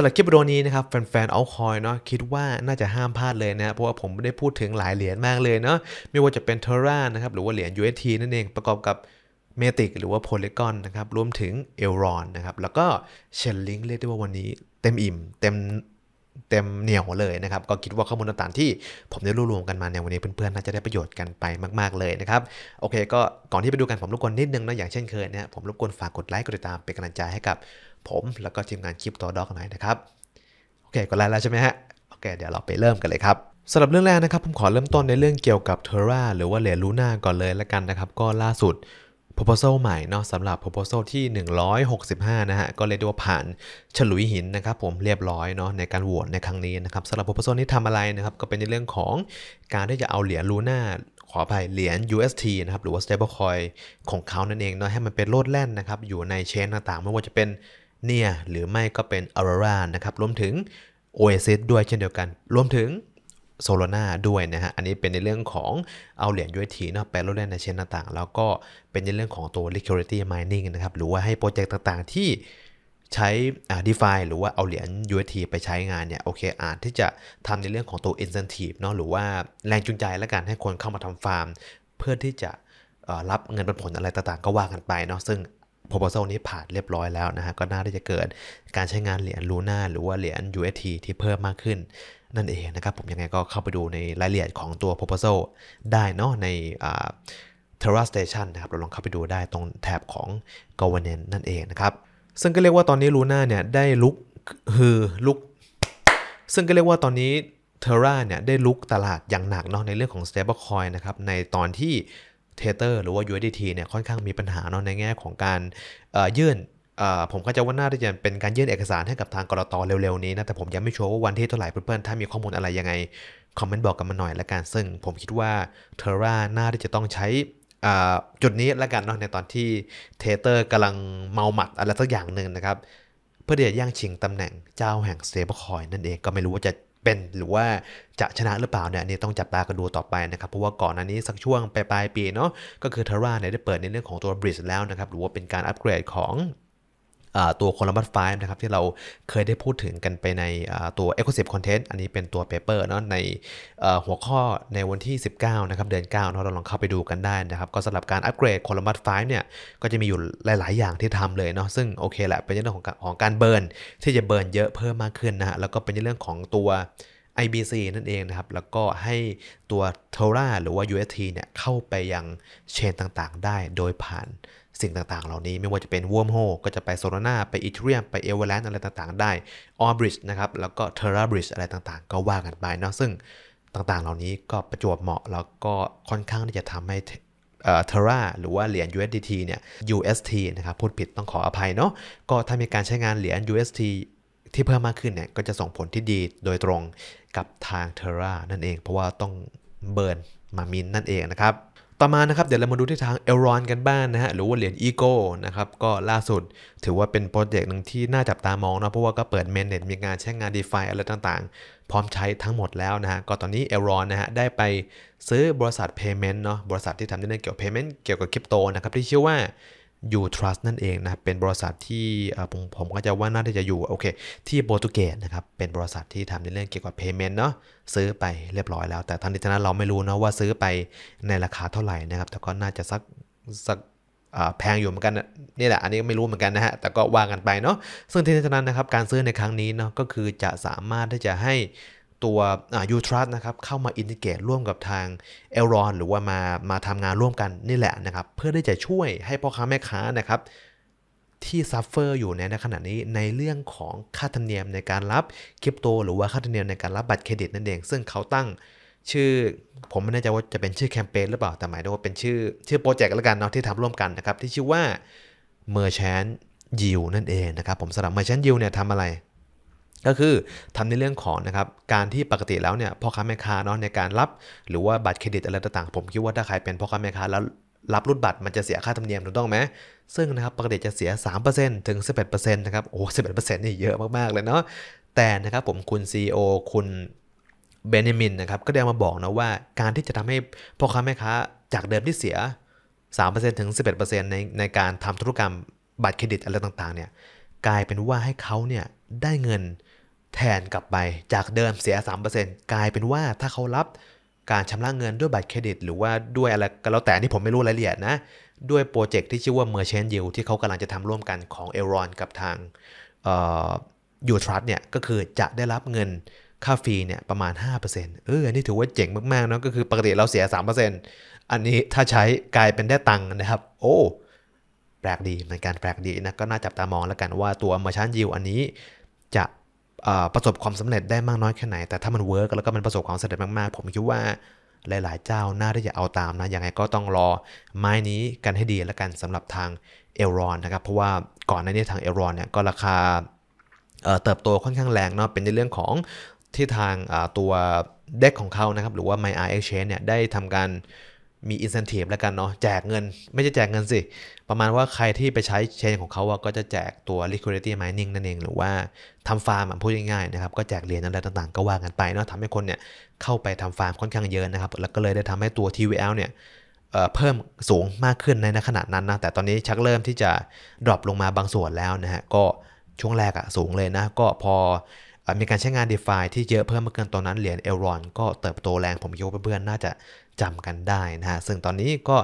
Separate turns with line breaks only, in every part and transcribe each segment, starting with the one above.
ำหรับคลิปวิดีโอนี้นะครับแฟนๆเอาคอยเนาะคิดว่าน่าจะห้ามพลาดเลยนะ เพราะว่าผมได้พูดถึงหลายเหรียญมากเลยเนาะไม่ว่าจะเป็นเทอรานะครับหรือว่าเหรียญ UST นั่นเอง ประกอบกับเมติกหรือว่าโพลีกอนนะครับรวมถึงเอลรอนนะครับแล้วก็เชนลิงเรียกได้ว่าวันนี้เต็มอิ่ม เต็มเต็มเหนียวเลยนะครับก็คิดว่าข้อมูลต่างๆที่ผมได้รวบรวมกันมาในวันนี้เพื่อนๆ น่าจะได้ประโยชน์กันไปมาก ๆเลยนะครับโอเค ก็ก่อนที่ไปดูกันผมรบกวนนิดนึงนะอย่างเช่นเคยเนี่ยผมรบกวนฝากกดไลค์กดติดตามเป็นกำลังใจให้กับผมแล้วก็ทีมงานคลิปตัวด็อกหน่อยนะครับ โอเคก็ลแล้วใช่ไหมฮะโอเคเดี๋ยวเราไปเริ่มกันเลยครับสำหรับเรื่องแรกนะครับ ผมขอเริ่มต้นในเรื่องเกี่ยวกับเทอร่าหรือว่าเหรียญลูน่าก่อนเลยละกันนะครับ ก็ล่าสุด proposal ใหม่เนาะสำหรับ proposal ที่ 165 นะฮะก็เรียกดูว่าผ่านฉลุยหินนะครับ ผมเรียบร้อยเนาะในการโหวตในครั้งนี้นะครับสำหรับ proposal นี้ทำอะไรนะครับ ก็เป็นในเรื่องของการที่จะเอาเหรียญลูน่าขออภัยเหรียญ UST นะครับหรือว่า stablecoin ของเขานั่นเองเนาะให้มันเป็นโลดแล่นนะครับอยู่ในเชนต่างๆไม่ว่าจะเป็นเนียหรือไม่ก็เป็นออร่านะครับ รวมถึง Oasis ด้วยเช่นเดียวกัน รวมถึงโซโลนาด้วยนะฮะ อันนี้เป็นในเรื่องของเอาเหรียญ UST เนาะไปลดแลนในเชนต่างๆ แล้วก็เป็นในเรื่องของตัว liquidity mining นะครับ หรือว่าให้โปรเจกต์ต่างๆที่ใช้ DeFi หรือว่าเอาเหรียญ u ท t ไปใช้งานเนี่ยโอเค อาจที่จะทำในเรื่องของตัว incentive เนาะหรือว่าแรงจูงใจและการให้คนเข้ามาทำฟาร์มเพื่อที่จะรับเงินปันผลอะไรต่างๆก็ว่ากันไปเนาะซึ่งโปรโพ s อลนี้ผ่านเรียบร้อยแล้วนะฮะก็น่าที่จะเกิดการใช้งานเหรียญลูน่าหรือว่าเหรียญ UST ที่เพิ่มมากขึ้น นั่นเองนะครับผมยังไงก็เข้าไปดูในรายละเอียดของตัวโปรโพ s อลได้เนาะใน Terra Station นะครับ เราลองเข้าไปดูได้ตรงแถบของ governance นั่นเองนะครับ ซึ่งก็เรียกว่าตอนนี้ลูน่าเนี่ยได้ลุกฮือลุก ซึ่งก็เรียกว่าตอนนี้เทราเนี่ยได้ลุกตลาดอย่างหนักเนาะในเรื่องของ Stablecoin นะครับในตอนที่เทเตอร์หรือว่า USDT เนี่ยค่อนข้างมีปัญหาเนาะในแง่ของการยื่นผมก็จะว่าน่าจะเป็นการยื่นเอกสารให้กับทางกรตเร็วๆนี้นะ แต่ผมยังไม่ชัวร์ว่าวันที่เท่าไหร่เพื่อนๆถ้ามีข้อมูลอะไรยังไง คอมเมนต์บอกกันมาหน่อยละกันซึ่งผมคิดว่า เทอร่าน่าที่จะต้องใช้จุดนี้ละกันเนาะในตอนที่เทเตอร์กำลังเมาหมัดอะไรสักอย่างหนึ่งนะครับเพื่อที่จะย่างชิงตำแหน่งเจ้าแห่งเซบ b อ e c นั่นเองก็ไม่รู้ว่าจะเป็นหรือว่าจะชนะหรือเปล่าเนี่ยนี่ต้องจับตากันดูต่อไปนะครับ เพราะว่าก่อนหน้านี้สักช่วงปลายปีเนาะก็คือเทราเนี่ยได้เปิดในเรื่องของตัวบริดจ์แล้วนะครับ หรือว่าเป็นการอัปเกรดของตัว Columbus 5นะครับที่เราเคยได้พูดถึงกันไปในตัว Exclusive Content อันนี้เป็นตัว paper เนาะในหัวข้อในวันที่ 19 นะครับเดือน 9เนาะเราลองเข้าไปดูกันได้นะครับก็สำหรับการอัปเกรด Columbus 5เนี่ยก็จะมีอยู่หลาย ๆ อย่างที่ทำเลยเนาะซึ่งโอเคแหละเป็นเรื่องของของการเบิร์นที่จะเบิร์นเยอะเพิ่มมากขึ้นนะฮะแล้วก็เป็นเรื่องของตัว IBC นั่นเองนะครับ แล้วก็ให้ตัว Terra หรือว่า UST เนี่ยเข้าไปยังเชนต่างๆ ได้โดยผ่านสิ่งต่างๆ เหล่านี้ไม่ว่าจะเป็น Wormhole ก็จะไป Solana ไป Ethereum ไป Avalanche อะไรต่างๆ ได้ Orbridge นะครับ แล้วก็ Terra Bridge อะไรต่างๆ ก็ว่ากันไปเนาะซึ่งต่างๆเหล่านี้ก็ประจวบเหมาะแล้วก็ค่อนข้างที่จะทำให้เทราหรือว่าเหรียญ USDT เนี่ย UST นะครับพูดผิดต้องขออภัยเนาะก็ถ้ามีการใช้งานเหรียญ UST ที่เพิ่มมากขึ้นเนี่ยก็จะส่งผลที่ดีโดยตรงกับทางเทรานั่นเอง เพราะว่าต้องเบิร์นมามินนั่นเองนะครับ ต่อมานะครับเดี๋ยวเรามาดูที่ทางเอลรอนกันบ้างนนะฮะ หรือว่าเหรียญอีโก้นะครับ ก็ล่าสุดถือว่าเป็นโปรเจกต์หนึ่งที่น่าจับตามองนะเพราะว่าก็เปิดเมนเน็ตมีงานใช้งาน d e f าอะไรต่างๆ พร้อมใช้ทั้งหมดแล้วนะฮะก็ตอนนี้เอลรอนนะฮะได้ไปซื้อบริษัท Payment เนาะบริษัทที่ทำเรื่องเกี่ยวกับย์เมนต์เกี่ยวกับคริปโตนะครับที่ชื่อว่ายูทรัสนั่นเองนะเป็นบริษัทที่ผมผมก็จะว่าน่าจะอยู่โอเคที่โปรตุเกสนะครับ เป็นบริษัทที่ทำในเรื่องเกี่ยวกับเพย์เมนต์เนาะซื้อไปเรียบร้อยแล้ว แต่ทางนทีนั้นเราไม่รู้นะว่าซื้อไปในราคาเท่าไหร่นะครับแต่ก็น่าจะสักสักแพงอยู่เหมือนกันนี่แหละอันนี้ไม่รู้เหมือนกันนะฮะแต่ก็ว่ากันไปเนาะซึ่งทันทีนั้นนะครับการซื้อในครั้งนี้เนาะก็คือจะสามารถที่จะให้ตัวยูทรัสนะครับเข้ามาอินทิเกตร่วมกับทางเอลรอนหรือว่ามามาทำงานร่วมกันนี่แหละนะครับเพื่อได้จะช่วยให้พ่อค้าแม่ค้านะครับที่ซัฟเฟอร์อยู่ในขณะนี้ในเรื่องของค่าธรรมเนียมในการรับคริปโต หรือว่าค่าธรรมเนียมในการรับบัตรเครดิตนั่นเอง ซึ่งเขาตั้งชื่อผมไม่แน่ใจว่าจะเป็นชื่อแคมเปญหรือเปล่า แต่หมายถึงว่าเป็นชื่อชื่อโปรเจกต์ละกันเนาะที่ทำร่วมกันนะครับที่ชื่อว่าเมอร์แชนยิวนั่นเองนะครับผมสำหรับเมอร์แชนยิวเนี่ยทำอะไรก็คือทำในเรื่องของนะครับการที่ปกติแล้วเนี่ยพ่อค้าแม่ค้าเนาะในการรับหรือว่าบัตรเครดิตอะไรต่างๆผมคิดว่าถ้าใครเป็นพ่อค้าแม่ค้าแล้วรับรูดบัตรมันจะเสียค่าธรรมเนียมถูกต้องไหมซึ่งนะครับปกติจะเสีย 3%ถึง 11%นะครับโอ้11%นี่เยอะมาก ๆ เลยเนาะแต่นะครับผมคุณ CEO คุณเบนมินนะครับก็ได้มาบอกนะว่าการที่จะทำให้พ่อค้าแม่ค้าจากเดิมที่เสีย3%ถึง11%ในในการทำธุรกรรมบัตรเครดิตอะไรต่างๆเนี่ยกลายเป็นว่าให้เขาเนี่ยได้เงินแทนกลับไปจากเดิมเสีย 3%กลายเป็นว่าถ้าเขารับการชำระเงินด้วยบัตรเครดิต หรือว่าด้วยอะไรก็แล้วแต่นี่ผมไม่รู้รายละเอียดนะ ด้วยโปรเจกต์ที่ชื่อว่า Merchant Yield ที่เขากำลังจะทำร่วมกันของเอรอนกับทางยูทรัสเนี่ยก็คือจะได้รับเงินค่าฟรีเนี่ยประมาณ 5%เอออันนี้ถือว่าเจ๋งมากๆเนาะก็คือปกติเราเสีย 3%อันนี้ถ้าใช้กลายเป็นได้ตังค์นะครับโอ้แปลกดีเหมือนกันแปลกดีนะก็น่าจับตามองแล้วกันว่าตัว Merchant Yield อันนี้จะประสบความสำเร็จได้มากน้อยแค่ไหน แต่ถ้ามันเวิร์กแล้วก็มันประสบความสำเร็จมากๆ ผมคิดว่าหลายๆเจ้าน่าที่จะเอาตามนะ ยังไงก็ต้องรอไม้นี้กันให้ดีแล้วกันสำหรับทางเอรอนนะครับ เพราะว่าก่อนหน้านี้ทางเอรอนเนี่ยก็ราคาเติบโตค่อนข้างแรงเนาะ เป็นในเรื่องของที่ทางตัวเด็กของเขานะครับ หรือว่า My Exchange เนี่ยได้ทำการมีอินสันティブแล้วกันเนาะแจกเงิน ไม่ใช่แจกเงินสิ ประมาณว่าใครที่ไปใช้เชนของเขาก็จะแจกตัว liquidity mining นั่นเองหรือว่าทำฟาร์มพูดง่ายๆนะครับก็แจกเหรียญอะไรต่าง ๆ ก็ว่ากันไปเนาะทำให้คนเนี่ยเข้าไปทำฟาร์มค่อนข้างเยอะนะครับแล้วก็เลยได้ทำให้ตัว TVL เนี่ยเพิ่มสูงมากขึ้นในขนาดนั้นนะแต่ตอนนี้ชักเริ่มที่จะดรอปลงมาบางส่วนแล้วนะฮะก็ช่วงแรกอะสูงเลยนะ ก็พอมีการใช้งาน d e f าที่เยอะเพิ่มมากขึ้นตอนนั้น เหรียญเอลรอนก็เติบโตแรงผมคิ่เพื่อนๆน่าจะจำกันได้นะฮะซึ่งตอนนี้ก็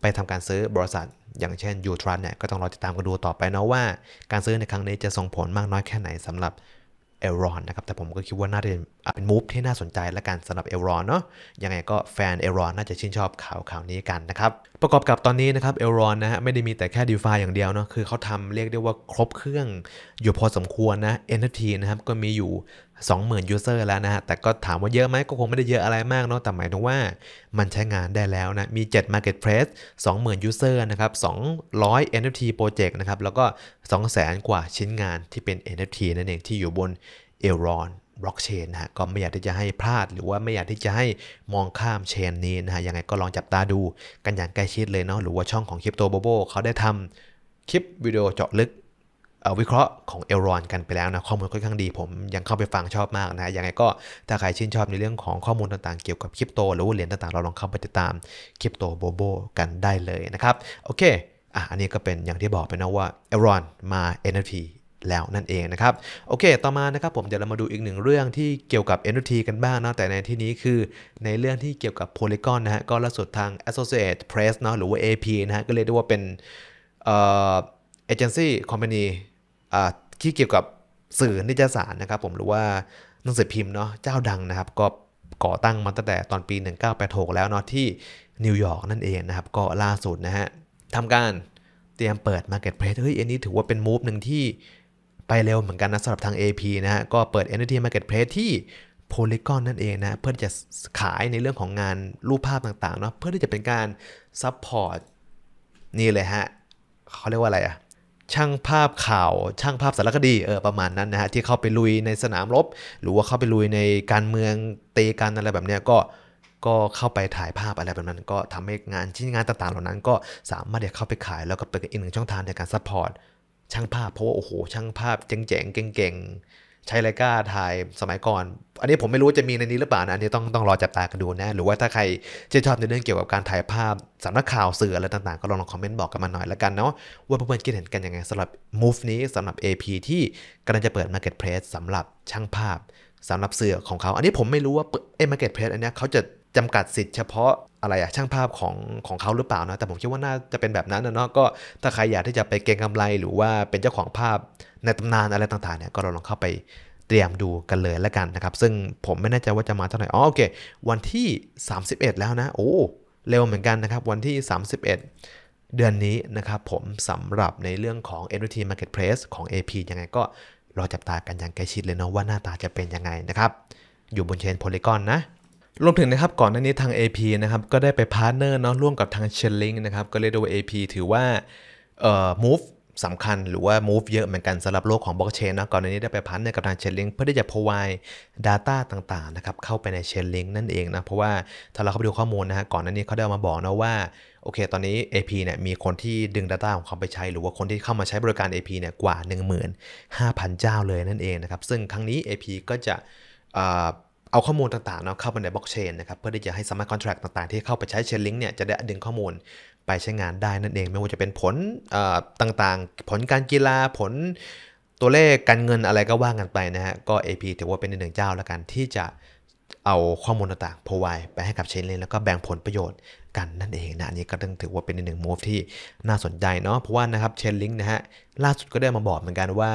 ไปทำการซื้อบริษัท อย่างเช่นยูทรัสเนี่ยก็ต้องรอติดตามกันดูต่อไปเนาะว่า การซื้อในครั้งนี้จะส่งผลมากน้อยแค่ไหนสำหรับเอลรอนนะครับแต่ผมก็คิดว่าน่าจะเป็นมูฟที่น่าสนใจและกันสำหรับเอลรอนเนาะยังไงก็แฟนเอลรอนน่าจะชื่นชอบข่าวข่าวนี้กันนะครับ ประกอบกับตอนนี้นะครับเอลรอนนะฮะไม่ได้มีแต่แค่ดีฟาอย่างเดียวเนาะคือเขาทำเรียกได้ว่าครบเครื่องอยู่พอสมควรนะนทีนะครับก็มีอยู่20,000 user แล้วนะฮะ แต่ก็ถามว่าเยอะไหมก็คงไม่ได้เยอะอะไรมากเนาะ แต่หมายถึงว่ามันใช้งานได้แล้วนะ มี 7 marketplace 20,000 user นะครับ 200 NFT project นะครับ แล้วก็ 200,000 กว่าชิ้นงานที่เป็น NFT นั่นเอง ที่อยู่บน Elrond บล็อกเชนนะฮะ ก็ไม่อยากที่จะให้พลาดหรือว่าไม่อยากที่จะให้มองข้ามเชนนี้นะฮะยังไงก็ลองจับตาดูกันอย่างใกล้ชิดเลยเนาะ หรือว่าช่องของคริปโตโบโบเขาได้ทำคลิปวิดีโอเจาะลึกวิเคราะห์ของเอลรอน กันไปแล้วนะ ข้อมูลค่อนข้างดีผมยังเข้าไปฟังชอบมากนะยังไงก็ถ้าใครชื่นชอบในเรื่องของข้อมูลต่างๆเกี่ยวกับคริปโตหรือว่าเหรียญต่างๆเราลองเข้าไปติดตามคริปโตโบโบกันได้เลยนะครับโอเคอ่ะอันนี้ก็เป็นอย่างที่บอกไปนะว่าเอลรอนมา NFT แล้วนั่นเองนะครับโอเคต่อมานะครับผมเดี๋ยวเรามาดูอีกหนึ่งเรื่องที่เกี่ยวกับ NFT กันบ้างนะแต่ในที่นี้คือในเรื่องที่เกี่ยวกับ Polygon นะฮะก็ล่าสุดทาง Associate Press เนาะหรือว่า AP นะฮะก็เรียกได้ว่าเป็นเอเอเจนซี่คอมพานีที่เกี่ยวกับสื่อนิตยสารนะครับผมหรือว่าหนังสือพิมพ์เนาะเจ้าดังนะครับ ก็ก่อตั้งมาตั้งแต่ตอนปี 1986แล้วเนาะที่นิวยอร์กนั่นเองนะครับ ก็ล่าสุดนะฮะทำการเตรียมเปิด Marketplace เฮ้ยอันนี้ถือว่าเป็นมูฟหนึ่งที่ไปเร็วเหมือนกันนะสำหรับทาง AP นะฮะ ก็เปิด NFT Marketplace ที่ Polygon นั่นเองนะ เพื่อจะขายในเรื่องของงานรูปภาพต่างๆเนาะเพื่อที่จะเป็นการซัพพอร์ตนี่เลยฮะเขาเรียกว่าอะไรอะช่างภาพข่าว ช่างภาพสารคดีเออประมาณนั้นนะฮะที่เข้าไปลุยในสนามรบ หรือว่าเข้าไปลุยในการเมืองเตะกันอะไรแบบเนี้ยก็ก็เข้าไปถ่ายภาพอะไรแบบนั้น ก็ทำให้งาน ชิ้นงานต่างๆเหล่านั้น ก็สามารถเดี๋ยวเข้าไปขายแล้วก็เป็นอีกหนึ่งช่องทางในการซัพพอร์ตช่างภาพ เพราะว่าโอ้โหช่างภาพเจ๋งๆเก่งๆใช้ไลกาถ่ายสมัยก่อน อันนี้ผมไม่รู้จะมีในนี้หรือเปล่านะอันนี้ต้องต้องรอจับตากันดูนะหรือว่าถ้าใครชื่นชอบในเรื่องเกี่ยวกับการถ่ายภาพสำนักข่าวสื่ออะไรต่างๆ ก็ลองลองคอมเมนต์บอกกันมาหน่อยละกันเนาะว่าเพื่อนๆคิดเห็นกันยังไงสำหรับ move นี้สำหรับ AP ที่กำลังจะเปิด marketplace สำหรับช่างภาพสำหรับเสือของเขา อันนี้ผมไม่รู้ว่าไอ้ marketplace อันนี้เขาจะจำกัดสิทธิ์เฉพาะอะไรอะช่างภาพของของเขาหรือเปล่านะ แต่ผมคิดว่าน่าจะเป็นแบบนั้นนะเนาะก็ถ้าใครอยากที่จะไปเก็งกาไรหรือว่าเป็นเจ้าของภาพในตำนานอะไรต่างๆเนี่ยก็ลองเข้าไปเตรียมดูกันเลยแล้วกันนะครับ ซึ่งผมไม่แน่ใจว่าจะมาเท่าไหร่อ๋อโอเค วันที่ 31 แล้วนะโอ้เร็วเหมือนกันนะครับวันที่ 31 เดือนนี้นะครับผมสำหรับในเรื่องของ NFT Marketplace ของ AP ยังไงก็รอจับตากันอย่างใกล้ชิดเลยเนาะว่าหน้าตาจะเป็นยังไงนะครับ อยู่บนเชนโพลีกอนนะรวมถึงนะครับก่อนหน้านี้ทาง AP นะครับก็ได้ไปพาร์ทเนอร์เนาะร่วมกับทางเชลลิงนะครับก็เรียกดว่า AP ถือว่าเอ่อ move สำคัญหรือว่า move เยอะ เหมือนกันสำหรับโลกของบล็อกเชนนะก่อนหน้านี้ได้ไปพันในกับทางเชนลิงเพื่อที่จะ provide data ต่างๆนะครับเข้าไปในเชนลิงนั่นเองนะเพราะว่าถ้าเราเข้าไปดูข้อมูลนะฮะก่อนหน้านี้เขาได้มาบอกนะว่าโอเค ตอนนี้ AP เนี่ยมีคนที่ดึง Data ของเขาไปใช้หรือว่าคนที่เข้ามาใช้บริการ AP เนี่ยกว่า 15,000 เจ้าเลยนั่นเองนะครับซึ่งครั้งนี้ AP ก็จะเอาข้อมูลต่างๆเนาะเข้าไปในบล็อกเชนนะครับเพื่อที่จะให้สมาร์ทคอนแท็กต่างๆ ที่เข้าไปใช้เชนลิงเนี่ยจะได้ดึงข้อมูลไปใช้งานได้นั่นเองไม่ว่าจะเป็นผลต่างๆ ผลการกีฬาผลตัวเลขการเงินอะไรก็ว่ากันไปนะฮะก็ AP ถือว่าเป็นหนึ่งเจ้าแล้วกันที่จะเอาข้อมูลต่างๆพ r o v ไปให้กับเชนเลนแล้วก็แบ่งผลประโยชน์ กันนั่นเองนะอันนี้ก็ต้องถือว่าเป็นหนึ่ง move ที่น่าสนใจเนาะเพราะว่านะครับเชนลิงนะฮะล่าสุดก็ได้มาบอกเหมือนกันว่า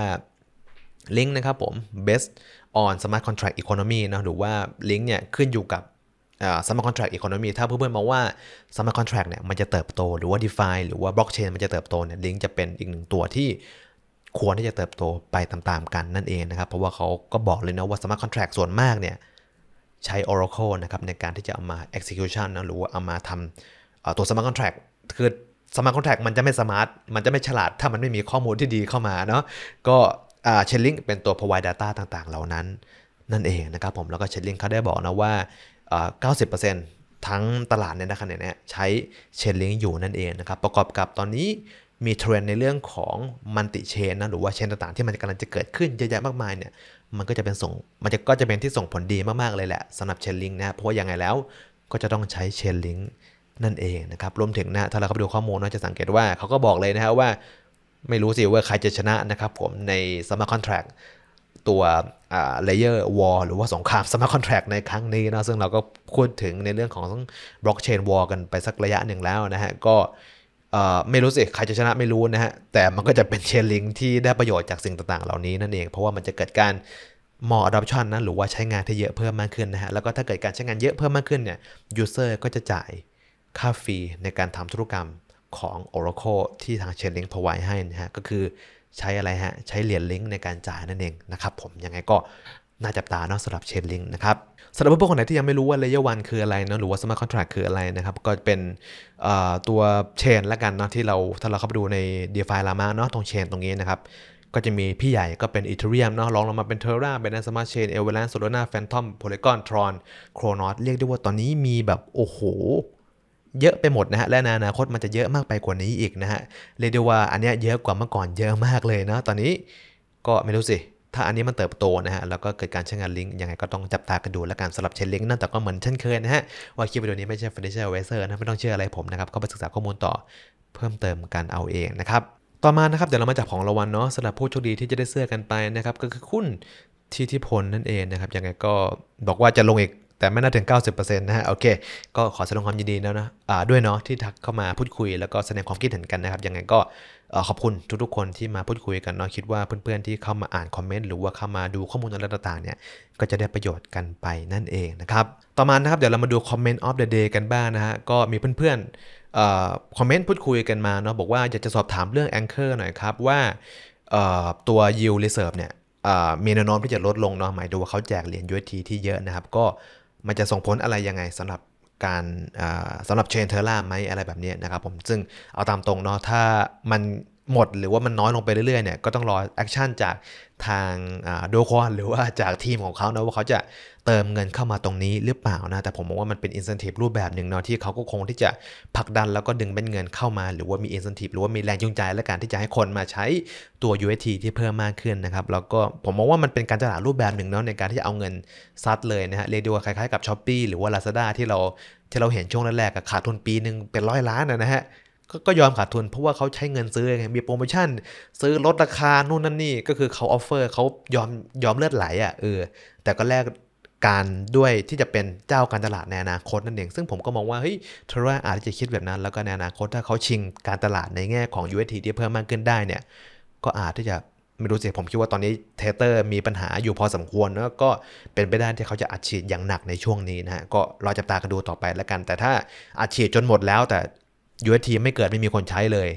ลิงนะครับผม best on smart contract economy นะหรือว่า ลิงก์เนี่ยขึ้นอยู่กับ smart contract economy ถ้าเพื่อนๆมองว่า smart contract เนี่ยมันจะเติบโต หรือว่า DeFi หรือว่า blockchain มันจะเติบโตเนี่ยลิงก์จะเป็นอีกหนึ่งตัวที่ควรที่จะเติบโตไปตามๆกันนั่นเองนะครับ เพราะว่าเขาก็บอกเลยนะว่า smart contract ส่วนมากเนี่ยใช้ Oracle นะครับในการที่จะเอามา execution นะหรือว่า เอามาทำตัว smart contract คือสมาร์ทคอนแทคมันจะไม่สมาร์ทมันจะไม่ฉลาดถ้ามันไม่มีข้อมูลที่ดีเข้ามาเนาะก็เชลลิงเป็นตัว provide data ต่างๆ เหล่านั้น นั่นเองนะครับผมแล้วก็เชลลิงเขาได้บอกนะว่า 90%ทั้งตลาดเนี่ยนะครับเนี่ยใช้เชลลิงอยู่นั่นเองนะครับประกอบกับตอนนี้มีเทรนในเรื่องของมันติเชนนะหรือว่าเชนต่างๆที่มันกำลังจะเกิดขึ้นเยอะแยะมากมายเนี่ยมันก็จะเป็นส่งมันจะก็จะเป็นที่ส่งผลดีมาก ๆ เลยแหละสำหรับเชลลิงนะ เพราะว่ายังไงแล้ว ก็จะต้องใช้เชลลิงนั่นเองนะครับรวมถึงนะถ้าเราเข้าไปดูข้อมูลเราจะสังเกตว่าเขาก็บอกเลยนะครับว่าไม่รู้สิว่าใครจะชนะนะครับผมในสมาร์คอนแท็กตัวเลเยอร์วอลหรือว่าสงครามสมาร์ทคอนแท็กในครั้งนี้นะซึ่งเราก็พูดถึงในเรื่องของบล็อกเชนวอลกันไปสักระยะหนึ่งแล้วนะฮะก็ไม่รู้สิ ใครจะชนะไม่รู้นะฮะแต่มันก็จะเป็นเชนลิงที่ได้ประโยชน์จากสิ่งต่าง ๆ เหล่านี้นั่นเองเพราะว่ามันจะเกิดการมอ adoption นะหรือว่าใช้งานที่เยอะเพิ่มมากขึ้นนะฮะแล้วก็ถ้าเกิดการใช้งานเยอะเพิ่มมากขึ้นเนี่ยยูเซอร์ก็จะจ่ายค่าฟรีในการทำธุรกรรมของ Oracle ที่ทาง Chainlink p r ให้นะฮะก็คือใช้อะไรฮะใช้เหรียญลิงก์ในการจ่ายนั่นเองนะครับผมยังไงก็น่าจับตาเนาะสำหรับเชนลิงนะครับสำหรับเพื่อนๆคนไหนที่ยังไม่รู้ว่าอร์วันคืออะไรเนาะหรือว่าสมาร์ทคอนแทรคคืออะไรนะครับก็เป็นตัวเชนละกันเนาะที่เราถ้าเราเข้าไปดูใน DeFi Llama เนาะตรงเชน ตรงนี้นะครับก็จะมีพี่ใหญ่ก็เป็นีเท e รียมเนาะรองลงมาเป็นเทอร์ราเป็น e s m a r เชนเอเวอเรนซ์โซ s o น a า a Phantom Polygon Tron c h r o เรียกได้ว่าตอนนี้มีแบบโอ้โหเยอะไปหมดนะฮะและในอนาคตมันจะเยอะมากไปกว่านี้อีกนะฮะเรียกได้ว่าอันเนี้ยเยอะกว่าเมื่อก่อนเยอะมากเลยนะตอนนี้ก็ไม่รู้สิถ้าอันนี้มันเติบโตนะฮะแล้วก็เกิดการใช้งานลิงก์ยังไงก็ต้องจับตากันดูและการสำหรับเชนลิงก์นั่นแต่ก็เหมือนเช่นเคยนะฮะว่าคลิปวิดีโอนี้ไม่ใช่ financial advisor นะไม่ต้องเชื่ออะไรผมนะครับก็ไปศึกษาข้อมูลต่อเพิ่มเติมกันเอาเองนะครับต่อมานะครับเดี๋ยวเรามาจับของรางวัลเนาะสำหรับผู้โชคดีที่จะได้เสื้อกันไปนะครับก็คือคุณทิทิพลนั่นเองนะครับยังไงก็บอกว่าจะลงอีกแต่ไม่น่าถึง 90%นะฮะโอเค ก็ขอแสดงความยินดีแล้วนะะด้วยเนาะที่ทักเข้ามาพูดคุยแล้วก็แสดงความคิดเห็นกันนะครับยังไงก็ขอบคุณทุกๆคนที่มาพูดคุยกันเนาะคิดว่าเพื่อนๆที่เข้ามาอ่านคอมเมนต์ หรือว่าเข้ามาดูข้อมูลอะไรต่างๆเนี่ยก็จะได้ประโยชน์กันไปนั่นเองนะครับต่อมานะครับเดี๋ยวเรามาดูคอมเมนต์ออฟเดอะเดย์กันบ้างนะฮะก็มีเพื่อนๆคอมเมนต์พูดคุยกันมาเนาะบอกว่าอยากจะสอบถามเรื่องแงเกอร์หน่อยครับว่าตัว Yield Reserve เนี่ยมีแนวโน้มที่จะลดลงเนาะหมายถึงว่าเขาแจกเหรียญ UST ที่เยอะนะครับก็มันจะส่งผลอะไรยังไงสำหรับการสำหรับเชนเทอร์ล่าไหมอะไรแบบนี้นะครับผม ซึ่งเอาตามตรงเนาะถ้ามันหมดหรือว่ามันน้อยลงไปเรื่อยๆ เนี่ยก็ต้องรอแอคชั่นจากทางโดคอนหรือว่าจากทีมของเขานะว่าเขาจะเติมเงินเข้ามาตรงนี้หรือเปล่านะแต่ผมมองว่ามันเป็นอินสันทีฟรูปแบบหนึ่งเนาะที่เขาก็คงที่จะผลักดันแล้วก็ดึงเป็นเงินเข้ามา หรือว่ามีอินสันทีฟหรือว่ามีแรงจูงใจและการที่จะให้คนมาใช้ตัว UST ที่เพิ่มมากขึ้นนะครับแล้วก็ผมมองว่ามันเป็นการตลาดรูปแบบหนึ่งเนาะในการที่จะเอาเงินซัดเลยนะฮะเรียกได้ว่าคล้ายๆกับช้อปปีหรือว่าลาซาด้าที่เราที่เราเห็นช่วงแรกๆขาดทุนปีหนึ่งเป็นร้อยล้านนะฮะก็ยอมขาดทุนเพราะว่าเขาใช้เงินซื้อไงมีโปรโมชั่น ซื้อลดราคานู่นนั่นนี่ ก็คือเขาออฟเฟอร์เขายอมยอมเลือดไหลอ่ะเออแต่ก็แลกการด้วยที่จะเป็นเจ้าการตลาดในอนาคตนั่นเองซึ่งผมก็มองว่าเฮ้ยเทอร่าอาจจะคิดแบบนั้น แล้วก็ในอนาคตถ้าเขาชิงการตลาดในแง่ของ UST ที่เพิ่มมากขึ้นได้เนี่ย ก็อาจที่จะไม่รู้สิผมคิดว่าตอนนี้เทเตอร์มีปัญหาอยู่พอสมควรแล้วก็เป็นไปได้ที่เขาจะอัดฉีดอย่างหนักในช่วงนี้นะฮะก็รอจับตากันดูต่อไปแล้วกันแต่ถ้าอัดฉีดจนหมดแล้วแต่ย u ทีไม่เกิดไม่มีคนใช้เลย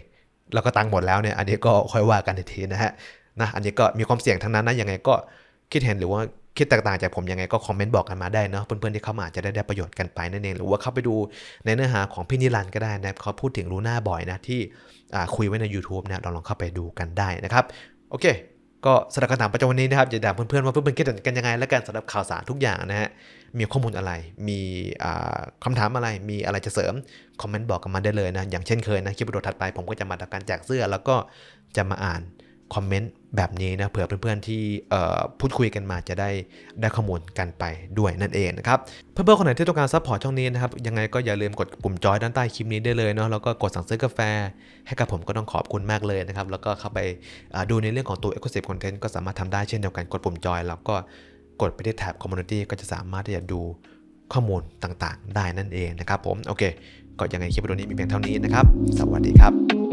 แล้วก็ตังหมดแล้วเนี่ยอันนี้ก็ค่อยว่ากันทีนะฮะนะอันนี้ก็มีความเสี่ยงทั้งนั้นนะยังไงก็คิดเห็นหรือว่าคิดแตกต่างจากผมยังไงก็คอมเมนต์บอกกันมาได้เนาะเพื่อนๆ ที่เข้ามาจจะได้ได้ประโยชน์กันไปนั่นเองหรือว่าเข้าไปดูในเนื้อหาของพี่นิรันก็ได้นะเขาพูดถึงรูน่าบ่อยนะที่คุยไว้ใน YouTube นะลองลองเข้าไปดูกันได้นะครับโอเคก็สำหรับคำถามประจำวันนี้นะครับอย่าด่าเพื่อนๆ ว่าเพื่อนๆคิดกันยังไง และกันสำหรับข่าวสารทุกอย่างนะฮะมีข้อมูลอะไร มีคำถามอะไร มีอะไรจะเสริมคอมเมนต์บอกกันมาได้เลยนะอย่างเช่นเคยนะคลิปวิดีโอถัดไป ผมก็จะมาทำการแจกเสื้อ แล้วก็จะมาอ่านคอมเมนต์แบบนี้นะเผื่อเพื่อนๆ ที่พูดคุยกันมาจะได้ได้ข้อมูลกันไปด้วยนั่นเองนะครับเพื่อนๆคนไหนที่ต้องการซัพพอร์ตช่องนี้นะครับยังไงก็อย่าลืมกดปุ่มจอยด้านใต้คลิปนี้ได้เลยเนาะแล้วก็กดสั่งซื้อกาแฟให้กับผมก็ต้องขอบคุณมากเลยนะครับ แล้วก็เข้าไปดูในเรื่องของตัว e x c l u s i v คอนเทนต์ก็สามารถทำได้เช่นเดียวกันกดปุ่มจอยแล้วก็กดไปที่แท็บอมมูนิตี้ก็จะสามารถที่จะดูข้อมูลต่างๆ ได้นั่นเองนะครับ ผมโอเค ก็ยังไงคลิปวันนี้มีเพียงเท่านี้นะครับ สวัสดีครับ